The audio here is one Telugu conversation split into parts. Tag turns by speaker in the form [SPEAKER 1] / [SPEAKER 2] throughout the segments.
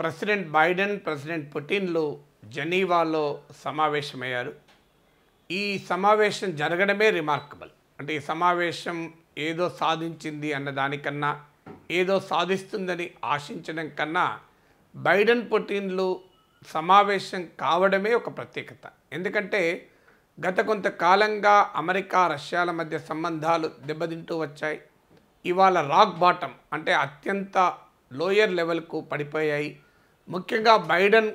[SPEAKER 1] ప్రెసిడెంట్ బైడెన్ ప్రెసిడెంట్ పుటిన్లు జెనీవాలో సమావేశమయ్యారు ఈ సమావేశం జరగడమే రిమార్కబుల్ అంటే ఈ సమావేశం ఏదో సాధించింది అన్న దానికన్నా ఏదో సాధిస్తుందని ఆశించడం కన్నా బైడెన్ పుటిన్లు సమావేశం కావడమే ఒక ప్రత్యేకత ఎందుకంటే గత కొంతకాలంగా అమెరికా రష్యాల మధ్య సంబంధాలు దెబ్బతింటూ వచ్చాయి ఇవాళ రాక్ బాటం అంటే అత్యంత లోయర్ లెవెల్కు పడిపోయాయి ముఖ్యంగా బైడెన్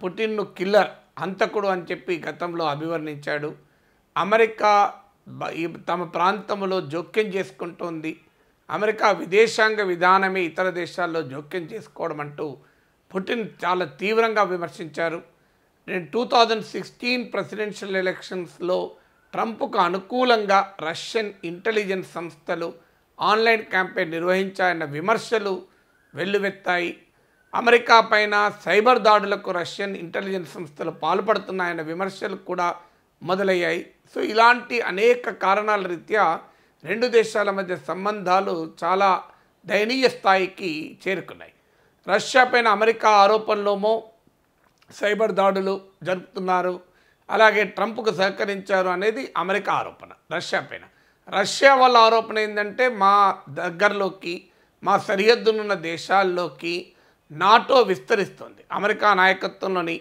[SPEAKER 1] పుటిన్ను కిల్లర్ హంతకుడు అని చెప్పి గతంలో అభివర్ణించాడు అమెరికా తమ ప్రాంతంలో జోక్యం చేసుకుంటోంది అమెరికా విదేశాంగ విధానమే ఇతర దేశాల్లో జోక్యం చేసుకోవడం అంటూ పుటిన్ చాలా తీవ్రంగా విమర్శించారు నేను టూ థౌజండ్ సిక్స్టీన్ ప్రెసిడెన్షియల్ ఎలక్షన్స్లో ట్రంప్కు అనుకూలంగా రష్యన్ ఇంటెలిజెన్స్ సంస్థలు ఆన్లైన్ క్యాంపెయిన్ నిర్వహించాయన్న విమర్శలు వెల్లువెత్తాయి అమెరికా పైన సైబర్ దాడులకు రష్యన్ ఇంటెలిజెన్స్ సంస్థలు పాల్పడుతున్నాయన్న విమర్శలు కూడా మొదలయ్యాయి సో ఇలాంటి అనేక కారణాల రీత్యా రెండు దేశాల మధ్య సంబంధాలు చాలా దయనీయ స్థాయికి చేరుకున్నాయి రష్యా పైన అమెరికా ఆరోపణలోమో సైబర్ దాడులు జరుపుతున్నారు అలాగే ట్రంప్కు సహకరించారు అనేది అమెరికా ఆరోపణ రష్యా పైన రష్యా వాళ్ళ ఆరోపణ ఏంటంటే మా దగ్గరలోకి మా సరిహద్దునున్న దేశాల్లోకి నాటో విస్తరిస్తుంది అమెరికా నాయకత్వంలోని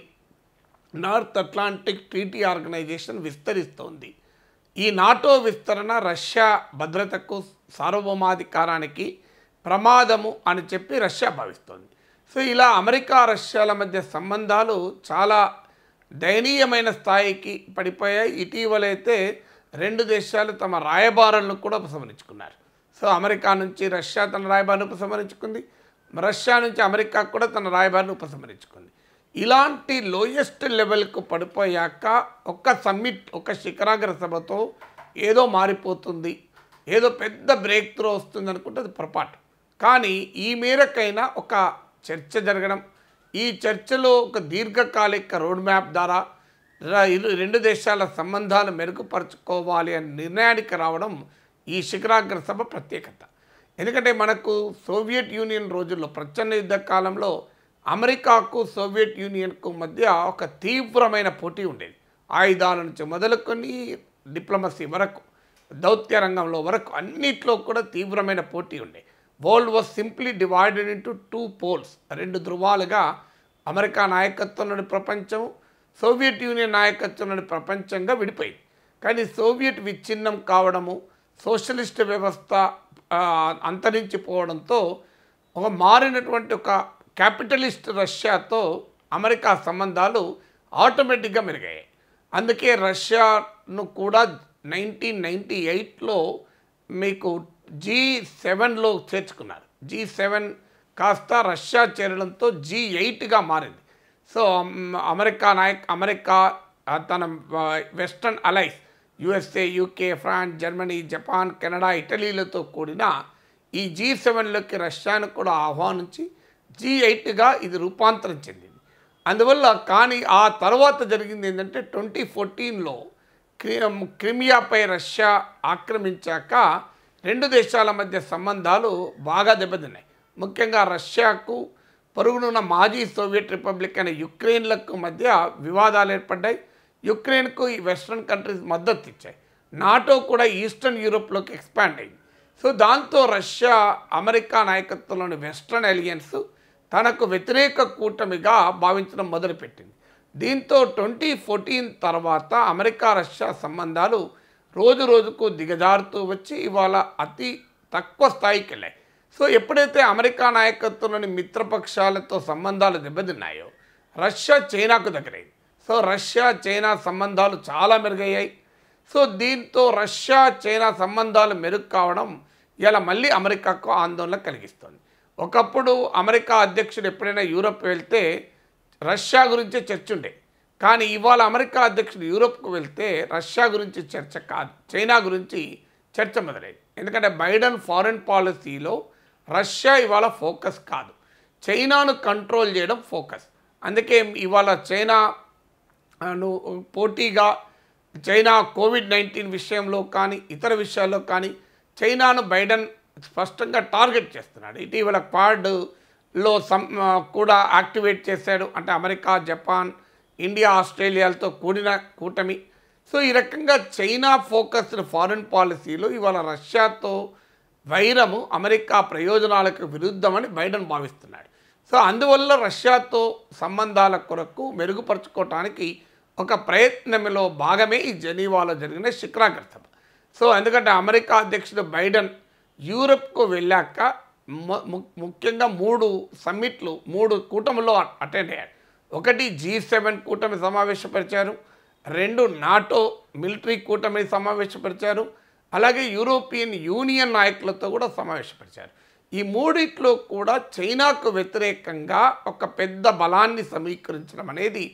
[SPEAKER 1] నార్త్ అట్లాంటిక్ ట్రీటీ ఆర్గనైజేషన్ విస్తరిస్తోంది ఈ నాటో విస్తరణ రష్యా భద్రతకు సార్వభౌమాధికారానికి ప్రమాదము అని చెప్పి రష్యా భావిస్తోంది సో ఇలా అమెరికా రష్యాల మధ్య సంబంధాలు చాలా దయనీయమైన స్థాయికి పడిపోయాయి ఇటీవలైతే రెండు దేశాలు తమ రాయబారులను కూడా ఉపసంహరించుకున్నారు సో అమెరికా నుంచి రష్యా తన రాయబారిని ఉపసంహరించుకుంది రష్యా నుంచి అమెరికా కూడా తన రాయబారిని ఉపసంహరించుకుంది ఇలాంటి లోయెస్ట్ లెవెల్కు పడిపోయాక ఒక సమ్మిట్ ఒక శిఖరాగ్ర సభతో ఏదో మారిపోతుంది ఏదో పెద్ద బ్రేక్ త్రో వస్తుంది అనుకుంటే అది పొరపాటు కానీ ఈ మేరకైనా ఒక చర్చ జరగడం ఈ చర్చలో ఒక దీర్ఘకాలిక రోడ్ మ్యాప్ ద్వారా రెండు దేశాల సంబంధాలు మెరుగుపరుచుకోవాలి అనే నిర్ణయానికి రావడం ఈ శిఖరాగ్ర సభ ప్రత్యేకత ఎందుకంటే మనకు సోవియట్ యూనియన్ రోజుల్లో ప్రచ్ఛన్న యుద్ధ కాలంలో అమెరికాకు సోవియట్ యూనియన్కు మధ్య ఒక తీవ్రమైన పోటీ ఉండేది ఆయుధాల నుంచి మొదలుకొని డిప్లొమసీ వరకు దౌత్య రంగంలో వరకు అన్నిట్లో కూడా తీవ్రమైన పోటీ ఉండే world was simply divided into two poles రెండు ధృవాలుగా అమెరికా నాయకత్వంలోని ప్రపంచం సోవియట్ యూనియన్ నాయకత్వంలోని ప్రపంచంగా విడిపోయింది కానీ సోవియట్ విచ్ఛిన్నం కావడము సోషలిస్ట్ వ్యవస్థ అంతరించిపోవడంతో ఒక మారినటువంటి ఒక క్యాపిటలిస్ట్ రష్యాతో అమెరికా సంబంధాలు ఆటోమేటిక్గా మెరిగాయి అందుకే రష్యాను కూడా నైన్టీన్ నైంటీ ఎయిట్లో మీకు జీ సెవెన్లో చేర్చుకున్నారు జీ సెవెన్ కాస్త రష్యా చేరడంతో జీ ఎయిట్గా మారింది సో అమెరికా నాయక్ అమెరికా తన Western allies USA UK France Germany Japan Canada ఇటలీలతో కూడిన ఈ జీ సెవెన్లోకి రష్యాను కూడా ఆహ్వానించి జీ ఎయిట్గా ఇది రూపాంతరం చెందింది అందువల్ల కానీ ఆ తర్వాత జరిగింది ఏంటంటే ట్వంటీ ఫోర్టీన్లో క్రిమియాపై రష్యా ఆక్రమించాక రెండు దేశాల మధ్య సంబంధాలు బాగా దెబ్బతిన్నాయి ముఖ్యంగా రష్యాకు పరుగునున్న మాజీ సోవియట్ రిపబ్లిక్ అయిన యుక్రెయిన్లకు మధ్య వివాదాలు ఏర్పడ్డాయి యుక్రెయిన్కు ఈ వెస్ట్రన్ కంట్రీస్ మద్దతు ఇచ్చాయి నాటో కూడా ఈస్టర్న్ యూరోప్లోకి ఎక్స్పాండ్ అయింది సో దాంతో రష్యా అమెరికా నాయకత్వంలోని వెస్ట్రన్ ఎలియన్స్ తనకు వ్యతిరేక కూటమిగా భావించడం మొదలుపెట్టింది దీంతో ట్వంటీ ఫోర్టీన్ తర్వాత అమెరికా రష్యా సంబంధాలు రోజు రోజుకు దిగజారుతూ వచ్చి ఇవాళ అతి తక్కువ స్థాయికి వెళ్ళాయి సో ఎప్పుడైతే అమెరికా నాయకత్వంలోని మిత్రపక్షాలతో సంబంధాలు దెబ్బతిన్నాయో రష్యా చైనాకు దగ్గరైంది సో రష్యా చైనా సంబంధాలు చాలా మెరుగయ్యాయి సో దీంతో రష్యా చైనా సంబంధాలు మెరుగు కావడం ఇలా మళ్ళీ అమెరికాకు ఆందోళన కలిగిస్తుంది ఒకప్పుడు అమెరికా అధ్యక్షుడు ఎప్పుడైనా యూరప్ వెళ్తే రష్యా గురించే చర్చ ఉండే కానీ ఇవాళ అమెరికా అధ్యక్షుడు యూరప్కు వెళ్తే రష్యా గురించి చర్చ కాదు చైనా గురించి చర్చ మొదలైంది ఎందుకంటే బైడెన్ ఫారిన్ పాలసీలో రష్యా ఇవాళ ఫోకస్ కాదు చైనాను కంట్రోల్ చేయడం ఫోకస్ అందుకే ఇవాళ చైనా పోటీగా చైనా కోవిడ్ నైన్టీన్ విషయంలో కానీ ఇతర విషయాల్లో కానీ చైనాను బైడెన్ స్పష్టంగా టార్గెట్ చేస్తున్నాడు ఇటీవల పాడ్లో సం కూడా యాక్టివేట్ చేశాడు అంటే అమెరికా జపాన్ ఇండియా ఆస్ట్రేలియాలతో కూడిన కూటమి సో ఈ రకంగా చైనా ఫోకస్డ్ ఫారిన్ పాలసీలో ఇవాళ రష్యాతో వైరము అమెరికా ప్రయోజనాలకు విరుద్ధమని బైడెన్ భావిస్తున్నాడు సో అందువల్ల రష్యాతో సంబంధాల కొరకు మెరుగుపరుచుకోవటానికి ఒక ప్రయత్నంలో భాగమే ఈ జెనీవాలో జరిగిన శిఖరాగ్ర సో ఎందుకంటే అమెరికా అధ్యక్షుడు బైడెన్ యూరప్కు వెళ్ళాక ముఖ్యంగా మూడు సమ్మిట్లు మూడు కూటమిలో అటెండ్ అయ్యారు ఒకటి జీ సెవెన్ కూటమి సమావేశపరిచారు రెండు నాటో మిలిటరీ కూటమి సమావేశపరిచారు అలాగే యూరోపియన్ యూనియన్ నాయకులతో కూడా సమావేశపరిచారు ఈ మూడిట్లో కూడా చైనాకు వ్యతిరేకంగా ఒక పెద్ద బలాన్ని సమీకరించడం అనేది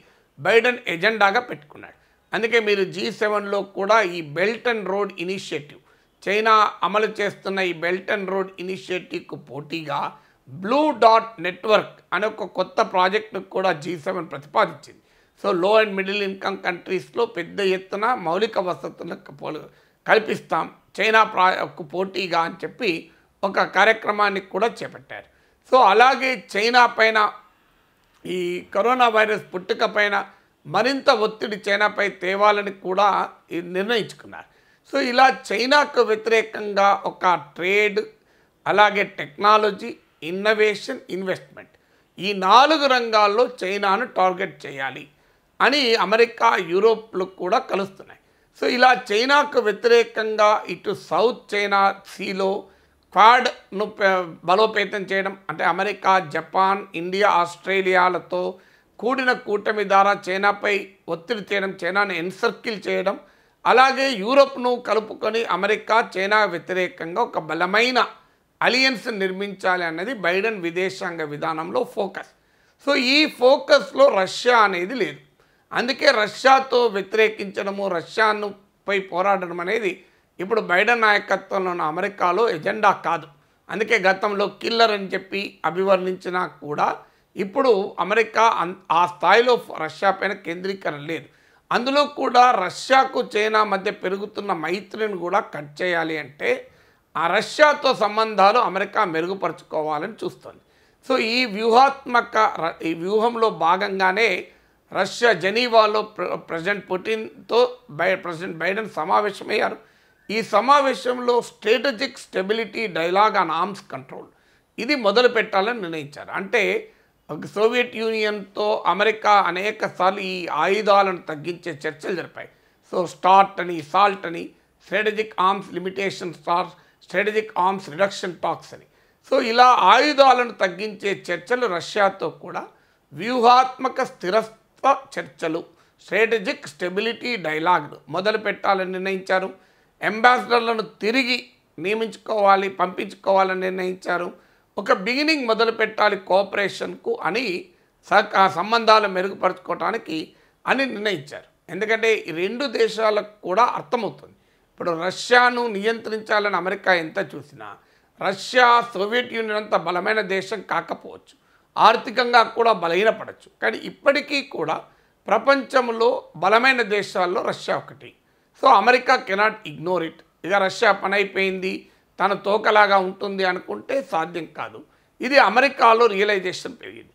[SPEAKER 1] బైడెన్ ఎజెండాగా పెట్టుకున్నాడు అందుకే మీరు జీ సెవెన్లో కూడా ఈ Belt and Road Initiative China అమలు చేస్తున్న ఈ బెల్ట్ అండ్ రోడ్ ఇనిషియేటివ్కు పోటీగా బ్లూ డాట్ నెట్వర్క్ అనే ఒక కొత్త ప్రాజెక్టు కూడా జీ సెవెన్ ప్రతిపాదించింది so low and middle income కంట్రీస్లో పెద్ద ఎత్తున మౌలిక వసతులకు కల్పిస్తాం చైనా ప్రాకు పోటీగా అని చెప్పి ఒక కార్యక్రమాన్ని కూడా చేపట్టారు సో అలాగే చైనా పైన ఈ కరోనా వైరస్ పుట్టుకపైన మరింత ఒత్తిడి చైనాపై తేవాలని కూడా నిర్ణయించుకున్నారు సో ఇలా చైనాకు వ్యతిరేకంగా ఒక ట్రేడ్ అలాగే టెక్నాలజీ ఇన్నోవేషన్ ఇన్వెస్ట్మెంట్ ఈ నాలుగు రంగాల్లో చైనాను టార్గెట్ చేయాలి అని అమెరికా యూరోప్లు కూడా కలుస్తున్నాయి సో ఇలా చైనాకు వ్యతిరేకంగా ఇటు సౌత్ చైనా సీలో క్వాడ్ను బలోపేతం చేయడం అంటే అమెరికా జపాన్ ఇండియా ఆస్ట్రేలియాలతో కూడిన కూటమి ద్వారా చైనాపై ఒత్తిడి చేయడం చైనాను ఎన్సర్కిల్ చేయడం అలాగే యూరోప్ను కలుపుకొని అమెరికా చైనా వ్యతిరేకంగా ఒక బలమైన అలియన్స్ నిర్మించాలి అన్నది బైడెన్ విదేశాంగ విధానంలో ఫోకస్ సో ఈ ఫోకస్లో రష్యా అనేది లేదు అందుకే రష్యాతో వ్యతిరేకించడము రష్యాను పై పోరాడడం అనేది ఇప్పుడు బైడెన్ నాయకత్వంలో ఉన్న అమెరికాలో ఎజెండా కాదు అందుకే గతంలో కిల్లర్ అని చెప్పి అభివర్ణించినా కూడా ఇప్పుడు అమెరికా ఆ స్థాయిలో రష్యా పైన కేంద్రీకరణ లేదు అందులో కూడా రష్యాకు చైనా మధ్య పెరుగుతున్న మైత్రిని కూడా కట్ చేయాలి అంటే ఆ రష్యాతో సంబంధాలు అమెరికా మెరుగుపరుచుకోవాలని చూస్తుంది సో ఈ వ్యూహాత్మక ఈ వ్యూహంలో భాగంగానే రష్యా జెనీవాలో ప్రెసిడెంట్ పుటిన్తో బై ప్రెసిడెంట్ బైడెన్ సమావేశమయ్యారు ఈ సమావేశంలో strategic stability dialogue and arms control ఇది మొదలు పెట్టాలని నిర్ణయించారు అంటే సోవియట్ యూనియన్తో అమెరికా అనేక సార్లు ఈ ఆయుధాలను తగ్గించే చర్చలు జరిపాయి సో స్టార్ట్ అని సాల్ట్ అని strategic arms limitation START strategic arms reduction talks అని సో ఇలా ఆయుధాలను తగ్గించే చర్చలు రష్యాతో కూడా వ్యూహాత్మక స్థిరత్వ చర్చలు స్ట్రాటజిక్ స్టెబిలిటీ డైలాగ్ మొదలు పెట్టాలని నిర్ణయించారు అంబాసిడర్లను తిరిగి నియమించుకోవాలి పంపించుకోవాలని నిర్ణయించారు ఒక బిగినింగ్ మొదలు పెట్టాలి కోఆపరేషన్కు అని సహక సంబంధాలు మెరుగుపరచుకోవటానికి అని నిర్ణయించారు ఎందుకంటే ఈ రెండు దేశాలకు కూడా అర్థమవుతుంది ఇప్పుడు రష్యాను నియంత్రించాలని అమెరికా ఎంత చూసినా రష్యా సోవియట్ యూనియన్ అంత బలమైన దేశం కాకపోవచ్చు ఆర్థికంగా కూడా బలహీనపడచ్చు కానీ ఇప్పటికీ కూడా ప్రపంచంలో బలమైన దేశాల్లో రష్యా ఒకటి so America cannot ignore it ఇక రష్యా పని అయిపోయింది తన తోకలాగా ఉంటుంది అనుకుంటే సాధ్యం కాదు ఇది అమెరికాలో రియలైజేషన్ పెరిగింది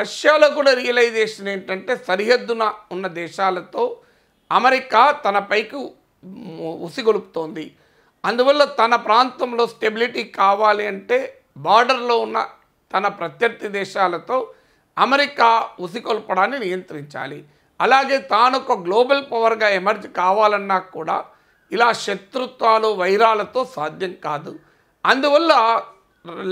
[SPEAKER 1] రష్యాలో కూడా రియలైజేషన్ ఏంటంటే సరిహద్దున ఉన్న దేశాలతో అమెరికా తన పైకి ఉసిగొలుపుతోంది అందువల్ల తన ప్రాంతంలో స్టెబిలిటీ కావాలి అంటే బార్డర్లో ఉన్న తన ప్రత్యర్థి దేశాలతో అమెరికా ఉసికొల్పడాన్ని నియంత్రించాలి అలాగే తాను ఒక గ్లోబల్ పవర్గా ఎమర్జ్ కావాలన్నా కూడా ఇలా శత్రుత్వాలు వైరాలతో సాధ్యం కాదు అందువల్ల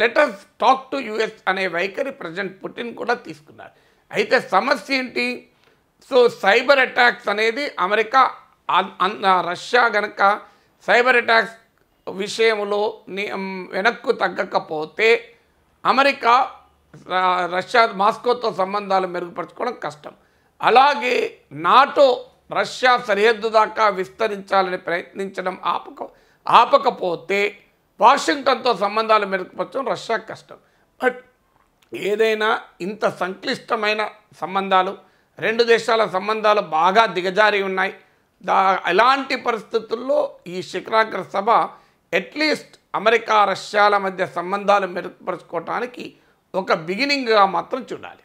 [SPEAKER 1] లెటర్స్ టాక్ టు యుఎస్ అనే వైఖరి ప్రజెంట్ పుటిన్ కూడా తీసుకున్నారు అయితే సమస్య ఏంటి సో సైబర్ అటాక్స్ అనేది అమెరికా రష్యా గనక సైబర్ అటాక్స్ విషయంలో వెనక్కు తగ్గకపోతే అమెరికా రష్యా మాస్కోతో సంబంధాలు మెరుగుపరచుకోవడం కష్టం అలాగే నాటో రష్యా సరిహద్దు దాకా విస్తరించాలని ప్రయత్నించడం ఆపక ఆపకపోతే వాషింగ్టన్తో సంబంధాలు మెరుగుపరచడం రష్యా కష్టం బట్ ఏదైనా ఇంత సంక్లిష్టమైన సంబంధాలు రెండు దేశాల సంబంధాలు బాగా దిగజారి ఉన్నాయి దా ఎలాంటి పరిస్థితుల్లో ఈ శిఖరాగ్ర సభ అట్లీస్ట్ అమెరికా రష్యాల మధ్య సంబంధాలు మెరుగుపరచుకోవటానికి ఒక బిగినింగ్గా మాత్రం చూడాలి